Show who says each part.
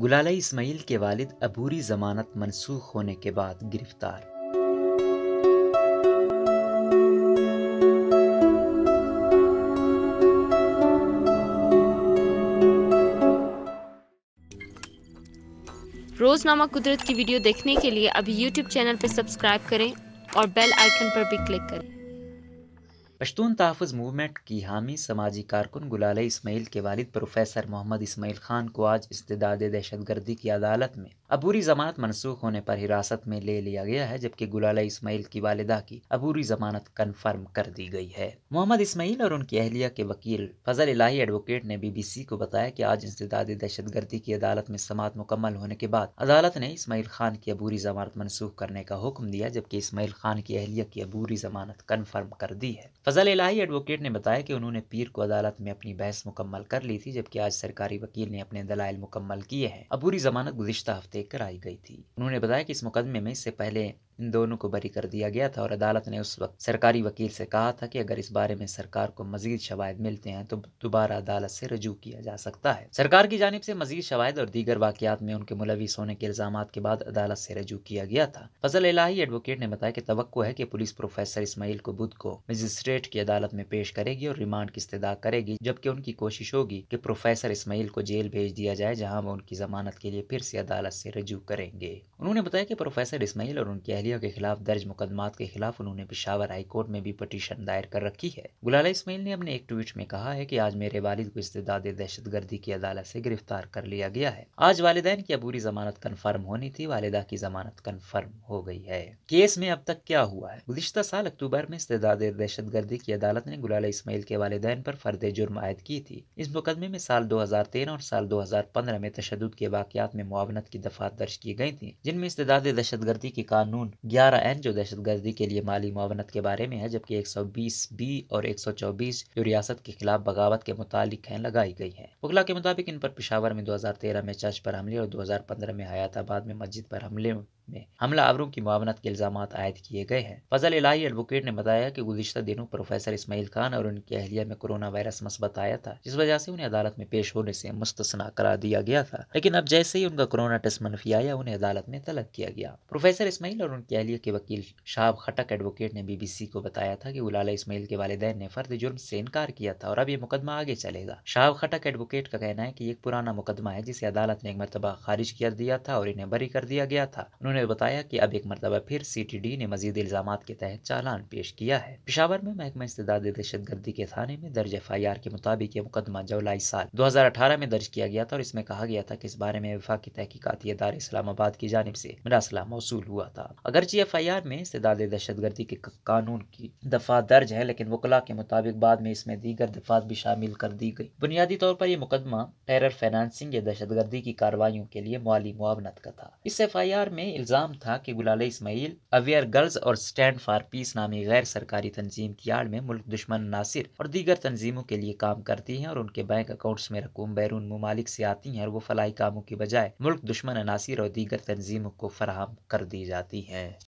Speaker 1: गुलाला इस्माइल के वालिद अबूरी जमानत मनसूख होने के बाद गिरफ्तार रोजनामा कुदरत की वीडियो देखने के लिए अभी YouTube चैनल पर सब्सक्राइब करें और बेल आइकन पर भी क्लिक करें पश्तून तहफ़ मूवमेंट की हामी समाजी कारकुन गुलाल इसमाइल के वालिद प्रोफेसर मोहम्मद इसमाइल खान को आज इस्तदाद दहशतगर्दी की अदालत में अबूरी जमानत मनसूख होने पर हिरासत में ले लिया गया है जबकि गुलाल इसमाइल की वालदा की अबूरी जमानत कन्फर्म कर दी गई है मोहम्मद इसमाइल और उनकी अहलिया के वकील फजल इलाही एडवोकेट ने बीबीसी को बताया कि आज इंसदाद दहशतगर्दी की अदालत में समात मुकम्मल होने के बाद अदालत ने इसमाइल खान की अबूरी जमानत मनसूख करने का हुक्म दिया जबकि इसमाइल खान की अहलिया की अबूरी जमानत कन्फर्म कर दी है फजल इलाही एडवोकेट ने बताया कि उन्होंने पीर को अदालत में अपनी बहस मुकम्मल कर ली थी जबकि आज सरकारी वकील ने अपने दलाइल मुकम्मल किए हैं अबूरी जमानत गुजशत हफ्ते कराई गई थी उन्होंने बताया कि इस मुकदमे में इससे पहले इन दोनों को बरी कर दिया गया था और अदालत ने उस वक्त सरकारी वकील से कहा था कि अगर इस बारे में सरकार को मजीद शवायद मिलते हैं तो दोबारा अदालत से रजू किया जा सकता है सरकार की जानब से मजीद शवायद और दीगर वाकियात में उनके मुलविस होने के इल्जाम के बाद अदालत से रजू किया गया था फजल इलाही एडवोकेट ने बताया कि तो है कि पुलिस प्रोफेसर इसमाइल को बुध को मजिस्ट्रेट की अदालत में पेश करेगी और रिमांड की इस्तेदा करेगी जबकि उनकी कोशिश होगी कि प्रोफेसर इसमाइल को जेल भेज दिया जाए जहाँ वो उनकी जमानत के लिए फिर से अदालत से रजू करेंगे उन्होंने बताया कि प्रोफेसर इसमाइल और उनकी अहलिया अधिकारियों के खिलाफ दर्ज मुकदमात के खिलाफ उन्होंने पिशावर हाईकोर्ट में भी पटिशन दायर कर रखी है गुलाला इसमाइल ने अपने एक ट्वीट में कहा है कि आज मेरे वालिद को इस्तेदाद दहशत गर्दी की अदालत से गिरफ्तार कर लिया गया है आज वालदेन की अबूरी जमानत कन्फर्म होनी थी वालदा की जमानत कन्फर्म हो गई है केस में अब तक क्या हुआ है गुजशत साल अक्टूबर में इस्तेदाद दहशत गर्दी की अदालत ने गुलाला इसमाइल के वालदेन पर फर्द जुर्म आयद की थी इस मुकदमे में साल तेरह और साल पंद्रह में तशद के वाकत में मुआवनत की दफा दर्ज की गई थी जिनमें इस्तेदाद दहशत गर्दी के कानून ग्यारह एन जो दहशत गर्दी के लिए माली मावनत के बारे में है जबकि एक सौ बीस बी और एक सौ चौबीस जो रियासत के खिलाफ बगावत के मुतालिक हैं लगाई गई है उगला के मुताबिक इन पर पिशावर में दो हजार तेरह में चर्च पर हमले और दो हजार पंद्रह में हयाताबाद में मस्जिद पर हमले में हमला आवरों की मामनत के इल्जाम आयद किए गए हैं फजल इलाही एडवोकेट ने बताया कि गुजशत दिनों प्रोफेसर इसमाइल खान और उनकी अहलिया में कोरोना वायरस मस्बत आया था जिस वजह से उन्हें अदालत में पेश होने से मुस्तना करा दिया गया था लेकिन अब जैसे ही उनका कोरोना टेस्ट मनफी आया उन्हें अदालत में तलब किया गया प्रोफेसर इसमाइल और कियालिया के वकील शाह खटक एडवोकेट ने बीबीसी को बताया था कि गुलाला इस्माइल के वालदेन ने फर्द जुर्म से इनकार किया था और अब ये मुकदमा आगे चलेगा शाहब खटक एडवोकेट का कहना है कि एक पुराना मुकदमा है जिसे अदालत ने एक मरतबा खारिज कर दिया था और इन्हें बरी कर दिया गया था उन्होंने बताया कि अब एक मरतबा फिर सी ने मजीद इल्जाम के तहत चालान पेश किया है पिशावर में महकमा इस्तेदाद दहशत गर्दी के थाने में दर्ज एफ आई आर के मुताबिक ये मुकदमा जुलाई साल दो हजार अठारह में दर्ज किया गया था और इसमें कहा गया था कि इस बारे में विफाक तहकीकती इदारे इस्लामाबाद की जानब से मरासला मौसू हुआ था अगरची एफ आई आर में दहशत दहशतगर्दी के कानून की दफा दर्ज है लेकिन वकला के मुताबिक बाद में इसमें दीगर दफात भी शामिल कर दी गई बुनियादी तौर पर यह मुकदमा टेरर फाइनेंसिंग या दहशतगर्दी की कार्रवाई के लिए माली मुआवनत का था इस एफ आई आर में इल्ज़ाम था कि गुलाल इसमाइल अवेयर गर्ल्स और स्टैंड फार पीस नामी गैर सरकारी तंजीम की आड़ में मुल्क दुश्मन नासिर और दीगर तंजीमों के लिए काम करती हैं और उनके बैंक अकाउंट्स में रकूम बैरून ममालिक से आती हैं और वो फलाई कामों की बजाय मुल्क दुश्मन अनासिर और दीगर तंजीमों को फराहम कर दी जाती हैं है।